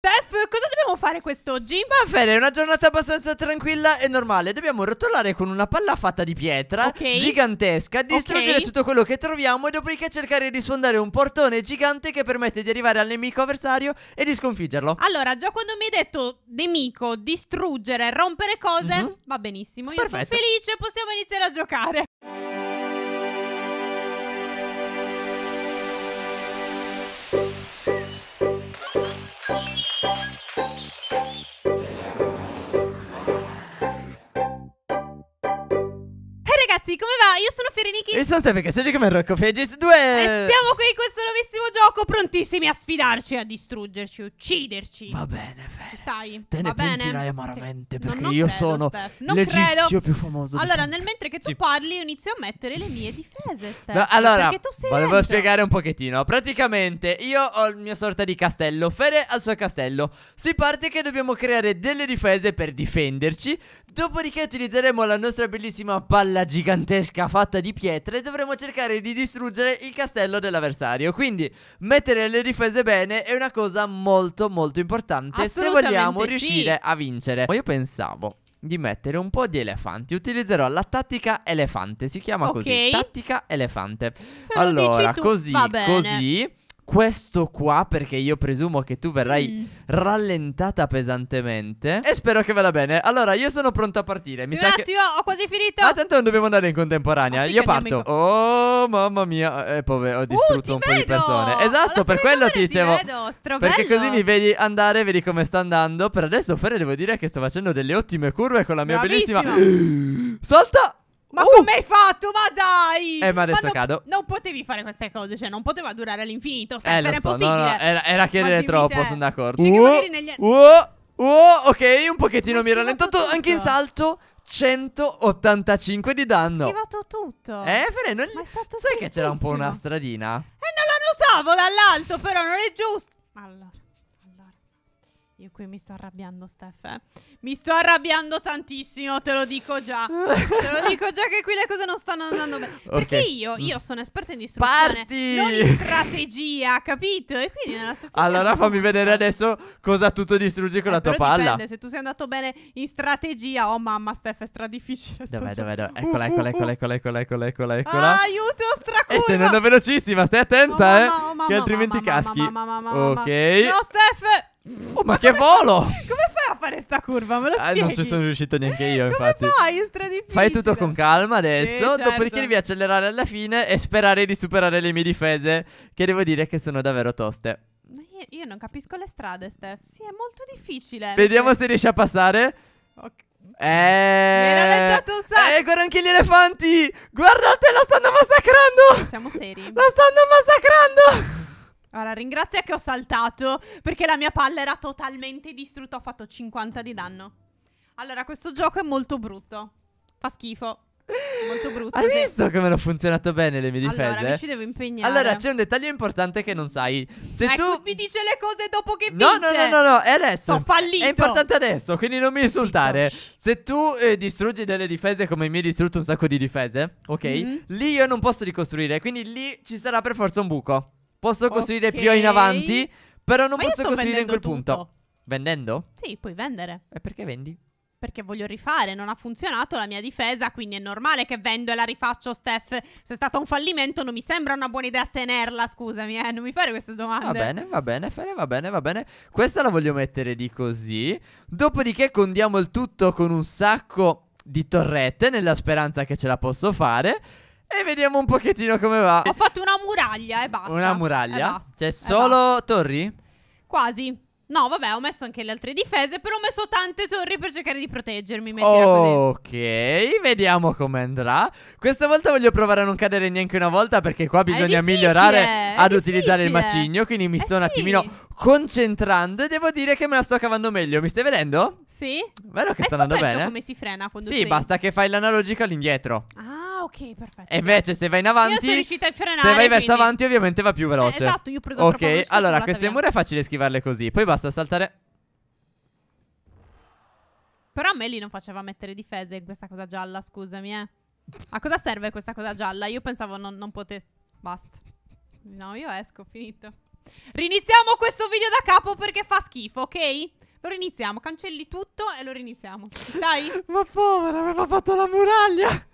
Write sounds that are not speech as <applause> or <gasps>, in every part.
Steph, cosa dobbiamo fare quest'oggi? Va bene, è una giornata abbastanza tranquilla e normale. Dobbiamo rotolare con una palla fatta di pietra Ok. gigantesca, distruggere Ok. tutto quello che troviamo e dopodiché cercare di sfondare un portone gigante che permette di arrivare al nemico avversario e di sconfiggerlo. Allora, già quando mi hai detto nemico, distruggere, rompere cose, Mhm. va benissimo. Io sono felice, possiamo iniziare a giocare. ragazzi, come va? Io sono Pierre Niki. E sono Stefano Cassoggi come Rocco Fages 2. E siamo qui in questo nuovissimo gioco, prontissimi a sfidarci, a distruggerci, ucciderci. Va bene, Fede. Ci stai? Te ne Va pentirai amaramente sì. perché non, non io credo, sono Steph. non l'egizio credo. più famoso. Allora, nel mentre che tu sì. parli, io inizio a mettere le mie difese, Steph. No, allora, perché tu sei volevo dentro. spiegare un pochettino. Praticamente, io ho il mio sorta di castello, Fere al suo castello. Si parte che dobbiamo creare delle difese per difenderci. Dopodiché utilizzeremo la nostra bellissima palla gigantesca fatta di di pietre dovremo cercare di distruggere il castello dell'avversario Quindi mettere le difese bene è una cosa molto molto importante se vogliamo sì. riuscire a vincere Ma io pensavo di mettere un po' di elefanti Utilizzerò la tattica elefante, si chiama okay. così, tattica elefante se Allora, così, così questo qua perché io presumo che tu verrai mm. rallentata pesantemente e spero che vada bene. Allora, io sono pronto a partire. Mi sì, sa un che... attimo, ho quasi finito. Ma tanto non dobbiamo andare in contemporanea. Oh, io parto. Oh, mamma mia, eh, povero, ho uh, distrutto uh, un vedo. po' di persone. Esatto, per quello ti dicevo. vedo, perché così mi vedi andare, vedi come sta andando. Per adesso, Fere, devo dire che sto facendo delle ottime curve con la mia Bravissima. bellissima <gasps> Salta! Ma uh! come hai fatto? Ma dai! Eh, ma adesso ma non, cado. Non potevi fare queste cose, cioè non poteva durare all'infinito. Steph, eh, era so, impossibile. No, no, era, era chiedere troppo, sono d'accordo. Cioè, uh, negli... uh, uh, ok, un pochettino mi, mi rallentato anche in salto. 185 di danno. Ho schivato tutto. Eh, Fere, Ma è stato Sai che c'era un po' una stradina? Eh, non la notavo dall'alto, però non è giusto. Allora. Io qui mi sto arrabbiando, Steph. Eh? Mi sto arrabbiando tantissimo, te lo dico già. te lo dico già che qui le cose non stanno andando bene. Okay. Perché io, io mm. sono esperta in distruzione, Parti! non in strategia, capito? E quindi nella strategia. Allora fammi vedere adesso cosa tutto distruggi con eh, la tua dipende, palla. se tu sei andato bene in strategia, oh mamma, Steph, è stradifficile. Dov'è, dov'è, dov'è? Eccola, uh, eccola, uh, eccola, eccola, eccola, eccola, eccola, eccola. Ah, aiuto, stracurva. E stai andando velocissima, stai attenta, oh, eh. Mamma, oh, mamma, che altrimenti mamma, caschi. Mamma, mamma, mamma, ok. No, Steph, Oh, ma, che volo! <laughs> Come fai a fare sta curva? Me lo spieghi? Ah, non ci sono riuscito neanche io, infatti. Come fai? È stradifficile. Fai tutto con calma adesso, sì, certo. dopodiché devi accelerare alla fine e sperare di superare le mie difese, che devo dire che sono davvero toste. Io, io non capisco le strade, Steph. Sì, è molto difficile. Vediamo perché... se riesci a passare. Ok. Eh, eh, guarda anche gli elefanti! Guardate, la stanno massacrando! Siamo seri. La stanno massacrando! Allora, ringrazia che ho saltato perché la mia palla era totalmente distrutta. Ho fatto 50 di danno. Allora, questo gioco è molto brutto. Fa schifo. Molto brutto. Hai sì. visto come hanno funzionato bene le mie difese? Allora, mi ci devo impegnare. Allora, c'è un dettaglio importante che non sai. Se ecco, tu mi dice le cose dopo che no, vince. No, no, no, no, è adesso. Ho fallito. È importante adesso, quindi non mi insultare. Se tu eh, distruggi delle difese come mi hai distrutto un sacco di difese, ok? Mm -hmm. Lì io non posso ricostruire, quindi lì ci sarà per forza un buco. Posso costruire okay. più in avanti, però non Ma posso costruire in quel tutto. punto. Vendendo? Sì, puoi vendere. E perché vendi? Perché voglio rifare, non ha funzionato la mia difesa, quindi è normale che vendo e la rifaccio, Steph. Se è stato un fallimento, non mi sembra una buona idea tenerla, scusami, eh, non mi fare queste domande. Va bene, va bene, Fere, va bene, va bene. Questa la voglio mettere di così. Dopodiché condiamo il tutto con un sacco di torrette, nella speranza che ce la posso fare. E vediamo un pochettino come va. Ho fatto una muraglia e basta. Una muraglia? C'è solo torri? Quasi. No, vabbè, ho messo anche le altre difese, però ho messo tante torri per cercare di proteggermi. Ok, vediamo come andrà. Questa volta voglio provare a non cadere neanche una volta perché qua bisogna migliorare ad utilizzare il macigno, quindi mi eh sono un attimino concentrando e devo dire che me la sto cavando meglio. Mi stai vedendo? Sì. Vero che Hai sta andando bene? come si frena quando Sì, freni. basta che fai l'analogico all'indietro. Ah ok, perfetto. E invece se vai in avanti... Io sono riuscita a frenare. Se vai quindi... verso avanti ovviamente va più eh, veloce. Eh, esatto, io ho preso Ok, allora queste mura è facile schivarle così. Poi basta saltare... Però a me lì non faceva mettere difese in questa cosa gialla, scusami, eh. A cosa serve questa cosa gialla? Io pensavo non, non potesse... Basta. No, io esco, finito. Riniziamo questo video da capo perché fa schifo, ok? Lo riniziamo, cancelli tutto e lo riniziamo. Dai. <laughs> Ma povera, aveva fatto la muraglia.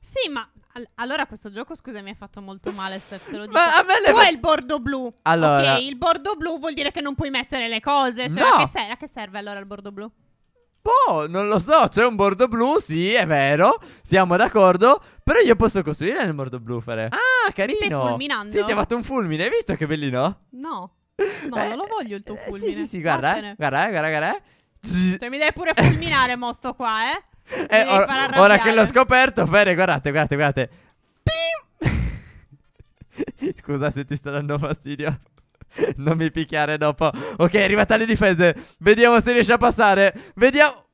Sì, ma all- allora questo gioco, scusa, mi ha fatto molto male, Steph, te lo <laughs> dico. Ma a me le tu hai il bordo blu. Allora... Ok, il bordo blu vuol dire che non puoi mettere le cose. Cioè, no. a, che ser- a che serve allora il bordo blu? Boh, non lo so, c'è un bordo blu, sì, è vero, siamo d'accordo, però io posso costruire nel bordo blu, fare. Ah, ah carino. Stai fulminando? Sì, ti ha fatto un fulmine, hai visto che bellino? No. <laughs> No, eh, non lo voglio il tuo eh, fulmine. Sì, sì, sì, guarda, eh, guarda, eh, guarda, guarda. Eh. Cioè, mi devi pure fulminare mosto qua, eh. Eh, or- ora, che l'ho scoperto, bene, guardate, guardate, guardate. <laughs> Scusa se ti sto dando fastidio. non mi picchiare dopo. Ok, è arrivata alle difese. Vediamo se riesce a passare. Vediamo.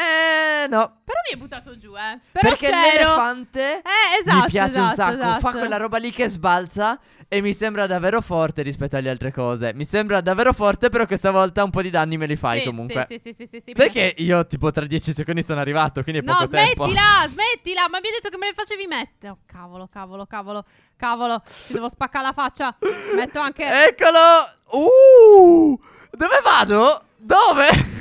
Eh, no. Però mi hai buttato giù, eh. Però Perché c'ero. l'elefante eh, esatto, mi piace esatto, un sacco. Esatto. Fa quella roba lì che sbalza e mi sembra davvero forte rispetto alle altre cose. Mi sembra davvero forte, però questa volta un po' di danni me li fai sì, comunque. Sì, sì, sì, sì, sì Sai che io tipo tra dieci secondi sono arrivato, quindi è no, poco tempo. No, smettila, smettila, ma mi hai detto che me le facevi mettere. Oh, cavolo, cavolo, cavolo. Cavolo, ti devo spaccare la faccia. Metto anche Eccolo! Uh! Dove vado? Dove?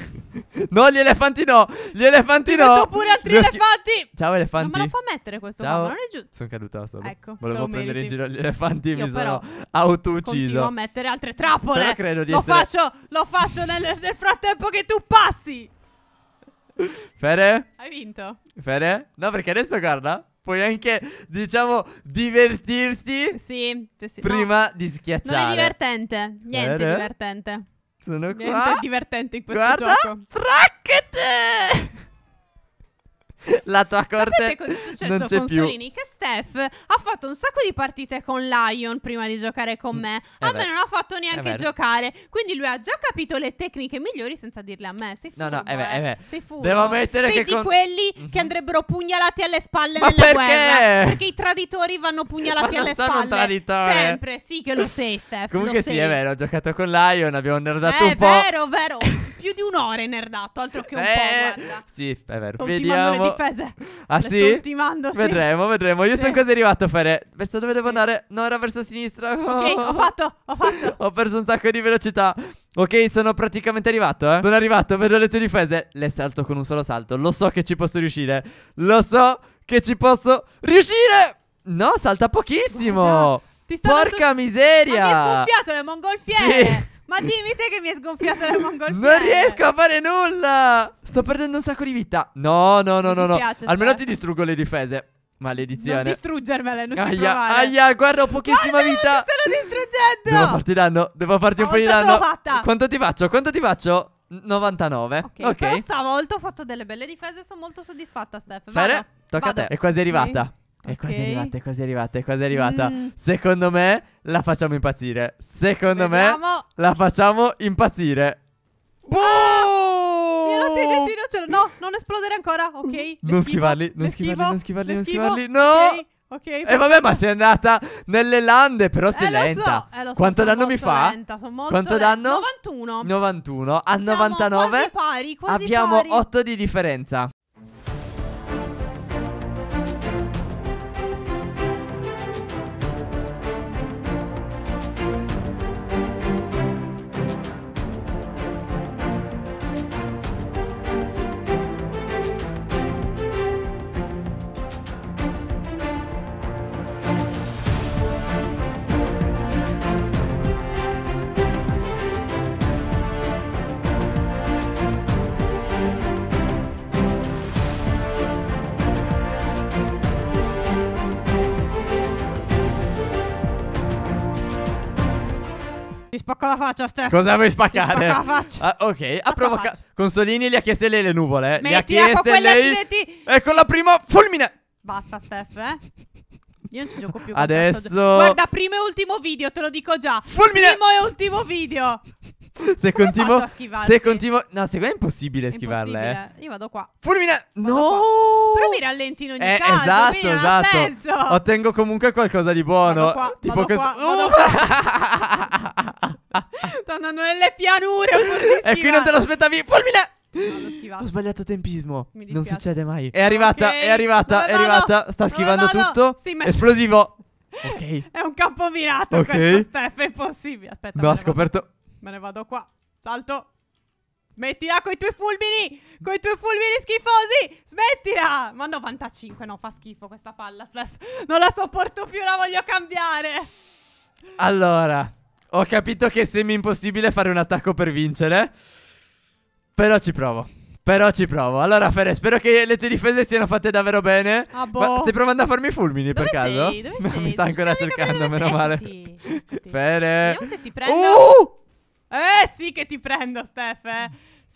No, gli elefanti no. Gli elefanti Ti no. Ho pure altri Lo elefanti. Schi- Ciao elefanti. Non me la fa mettere questo Ciao. Mamma, non è giusto. Sono caduta da solo. Ecco, Volevo prendere in giro gli elefanti e mi sono auto autoucciso. Continuo a mettere altre trappole. Però credo di lo essere... faccio, lo faccio nel, nel frattempo che tu passi. Fere? Hai vinto. Fere? No, perché adesso guarda puoi anche, diciamo, divertirti. Sì, sì, sì. prima no. di schiacciare. Non è divertente, niente Bene. divertente. Sono qua. Niente divertente in questo Guarda, gioco. Trackete! <laughs> la tua corte Sapete cosa è successo non c'è con più. Solini? Che Steph ha fatto un sacco di partite con Lion prima di giocare con mm. me. Mm, a me non ha fatto neanche giocare. Quindi lui ha già capito le tecniche migliori senza dirle a me. Sei furbo, no, no, è vero, è Sei furbo. Devo ammettere Sei che di con... quelli mm-hmm. che mhm. andrebbero pugnalati alle spalle Ma nelle perché? guerre. Perché i traditori vanno pugnalati alle spalle. Un traditore. Sempre, sì che lo sei Steph. Comunque lo sì, sei. è vero, ho giocato con Lion, abbiamo nerdato eh, un po'. È vero, vero. <laughs> più di un'ora è nerdato, altro che un eh, po', guarda. Sì, è vero. Sto Vediamo. le difese. Ah le sì? Ultimando, sì? Vedremo, vedremo. Io sì. sono quasi arrivato a fare... Verso dove devo andare? No, era verso sinistra. Ok, ho fatto, ho fatto. <laughs> ho perso un sacco di velocità. Ok, sono praticamente arrivato, eh. Sono arrivato, vedo le tue difese. Le salto con un solo salto. Lo so che ci posso riuscire. Lo so che ci posso riuscire. No, salta pochissimo. Guarda, Porca dando... miseria! Ma mi hai sgonfiato le mongolfiere! Sì. Ma dimmi te che mi hai sgonfiato la mongolfiera. Non riesco a fare nulla. Sto perdendo un sacco di vita. No, no, no, no, no. Almeno ti distruggo le difese. Maledizione. Non distruggermele, non aia, ci provare. Aia, guarda, ho pochissima guarda, vita. Ti stanno distruggendo. Devo farti danno. Devo farti un po' di danno. Fatta. Quanto ti faccio? Quanto ti faccio? 99. Ok. okay. Però stavolta ho fatto delle belle difese. Sono molto soddisfatta, Steph. Vado. Fere, tocca Vado. a te. È quasi arrivata. Okay. È quasi arrivata, è quasi arrivata, è quasi arrivata. Mm. Secondo me la facciamo impazzire. Secondo Vediamo. me la facciamo impazzire. Boom! Ah! Tiro, tiro, no, non esplodere ancora, ok? Non schivarli, non schivarli, non schivarli, non schivarli, no! Okay. Ok. E eh vabbè, ma sei andata nelle lande, però sei eh, lenta. Eh, so, eh, so, Quanto danno mi fa? Lenta, Quanto lenta. danno? 91. 91 a Siamo 99. Quasi pari, quasi abbiamo pari. 8 di differenza. con la faccia, Stefano. Cosa vuoi spaccare? Spacca la faccia. Ah, ok, ha provocato. Consolini gli ha chiesto lei le nuvole. Metti, gli ha chiesto ecco lei. Ecco la prima. Fulmine. Basta, Steph, eh. Io non ci gioco più. Adesso. Guarda, primo e ultimo video, te lo dico già. Fulmine. Primo e ultimo video. <laughs> Se Come continuo, se continuo, no, secondo me è impossibile schivarle. Eh. Io vado qua. Fulmine, vado no, qua. però mi rallenti in ogni eh, caso. Esatto, esatto. Senso. Ottengo comunque qualcosa di buono. Vado qua, tipo vado questo. Qua, uh, vado qua. Uh! E qui non te lo aspettavi. Fulmine! No, Ho sbagliato tempismo. Non succede mai. È arrivata, okay. è arrivata, è arrivata. Sta schivando tutto. Sì, Esplosivo. Ok. È un campo mirato okay. questo, Steph. È impossibile. Aspetta. No, ha scoperto. Vado. Me ne vado qua. Salto. Smettila con i tuoi fulmini! Con i tuoi fulmini schifosi! Smettila! Ma 95, no, fa schifo questa palla, Steph. Non la sopporto più, la voglio cambiare. Allora, ho capito che è semi impossibile fare un attacco per vincere. Però ci provo. Però ci provo. Allora, Fere, spero che le tue difese siano fatte davvero bene. Ah, boh. Ma stai provando a farmi fulmini dove per sei? caso? <laughs> Dove no, sei? Mi sta ancora cercando, meno male. <laughs> Fere. Vediamo se ti prendo. Uh! Eh sì che ti prendo, Steph. Eh.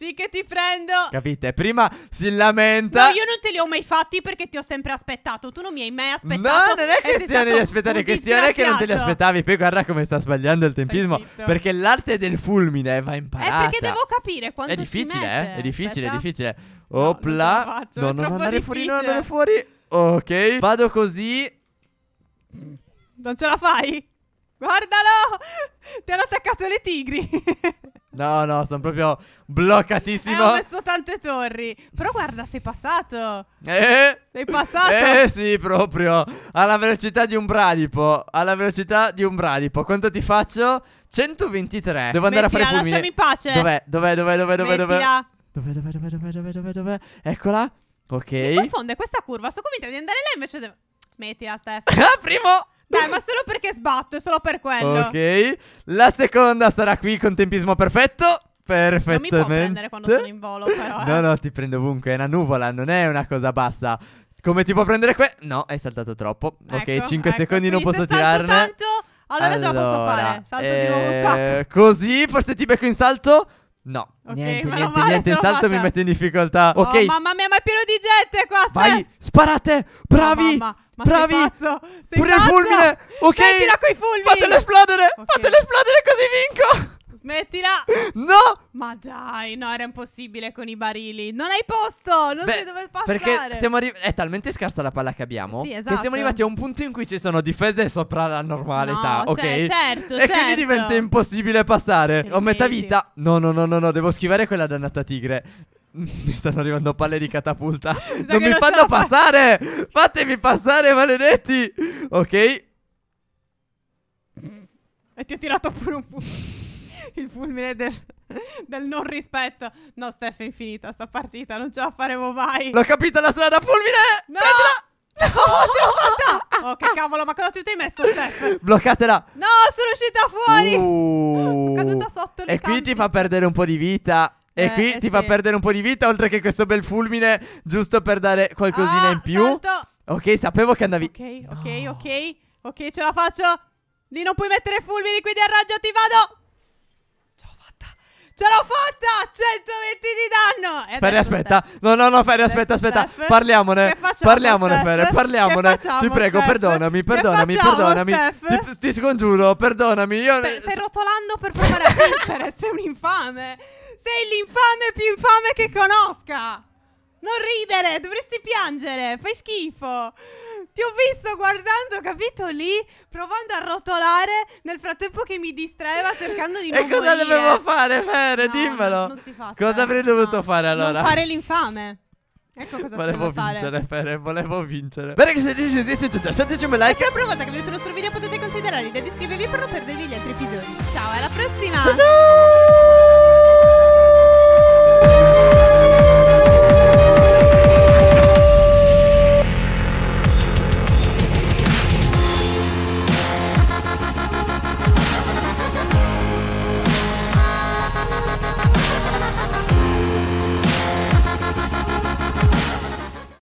Sì che ti prendo. Capite? Prima si lamenta. No, io non te li ho mai fatti perché ti ho sempre aspettato. Tu non mi hai mai aspettato. No, non è questione di aspettare, questione è che non te li aspettavi. Poi guarda come sta sbagliando il tempismo. Perché l'arte del fulmine va imparata. È perché devo capire quanto è difficile, eh? È difficile, Aspetta. è difficile. Opla. No, non, non andare fuori, non andare fuori. Ok. Vado così. Non ce la fai? Guardalo! Ti hanno attaccato le tigri. <laughs> No, no, sono proprio bloccatissimo. Eh, ho messo tante torri. Però guarda, sei passato. Eh? Sei passato. Eh sì, proprio. Alla velocità di un bradipo. Alla velocità di un bradipo. Quanto ti faccio? 123. Devo andare Mettila, a fare fulmine. lasciami in pace. Dov'è? Dov'è? Dov'è? Dov'è? Dov'è? Mettila. Dov'è? Dov'è? Dov'è? Dov'è? Dov'è? Dov'è? Dov'è? Eccola. Ok. Mi confonde questa curva. Sono convinta di andare là invece... De... Smettila, Steph. Primo. Dai, ma solo perché sbatto, solo per quello. Ok. La seconda sarà qui con tempismo perfetto. Perfettamente. Non mi può prendere quando sono in volo, però. Eh. No, no, ti prendo ovunque. È una nuvola, non è una cosa bassa. Come ti può prendere qui? No, hai saltato troppo. Ecco, ok, 5 ecco. secondi non posso tirarne. Tanto, allora, allora ce posso fare. Salto eh, di nuovo un sacco. Eh, così, forse ti becco in salto. No, okay, niente, niente, male, niente. Il salto mi mette in difficoltà. Oh, ok. mamma mia, ma è pieno di gente qua. Stai. Vai, sparate. Bravi. Oh, mamma, ma bravi. Sei pazzo, sei Pure pazzo. fulmine. Ok. Mettila coi fulmini. Fatelo esplodere. Okay. Fatelo esplodere così vinco. Smettila! No! Ma dai, no, era impossibile con i barili. Non hai posto! Non Beh, sai dove passare. Perché siamo arri- è talmente scarsa la palla che abbiamo. Sì, esatto. Che siamo esatto. arrivati a un punto in cui ci sono difese sopra la normalità. No, ok. Cioè, certo, e certo. quindi diventa impossibile passare. Ho metà vita. No, no, no, no, no, devo schivare quella dannata tigre. <laughs> Mi stanno arrivando palle di catapulta. <laughs> non mi non fanno passare! Fa- Fatemi passare, maledetti! Ok. E ti ho tirato pure un punto il fulmine del, del non rispetto. No, Steph è infinita sta partita, non ce la faremo mai. L'ho capita la strada, fulmine! No! Prendila! No, ce l'ho fatta! Oh, che cavolo, ma cosa ti hai messo, Steph? Bloccatela! No, sono uscita fuori! Uh, caduta sotto le E qui ti fa perdere un po' di vita. E eh, qui ti sì. fa perdere un po' di vita, oltre che questo bel fulmine, giusto per dare qualcosina ah, in più. Salto. Ok, sapevo che andavi... Ok, ok, no. ok. Ok, ce la faccio. Lì non puoi mettere fulmini, quindi al raggio ti vado! Ce l'ho fatta! 120 di danno! E Ferri, aspetta. No, no, no, Ferri, aspetta, aspetta. Steph. Parliamone. parliamone, Steph? Ferri, parliamone. Facciamo, ti prego, Steph? perdonami, perdonami, perdonami. Ti, ti, scongiuro, perdonami. Io... Stai, stai rotolando per provare a <laughs> vincere. Sei un infame. Sei l'infame più infame che conosca. Non ridere, dovresti piangere. Fai schifo ti ho visto guardando, capito? Lì, provando a rotolare nel frattempo che mi distraeva cercando di non E cosa dovevo fare, Fere? No, Dimmelo. Non si fa. Cosa avrei dovuto no. fare allora? Non fare l'infame. Ecco cosa volevo vincere, Fere, volevo vincere. Bene che se dici di sì, lasciateci un like. E se volta che vedete il nostro video potete considerare di iscrivervi per non perdervi gli altri episodi. Ciao, alla prossima. Ciao ciao.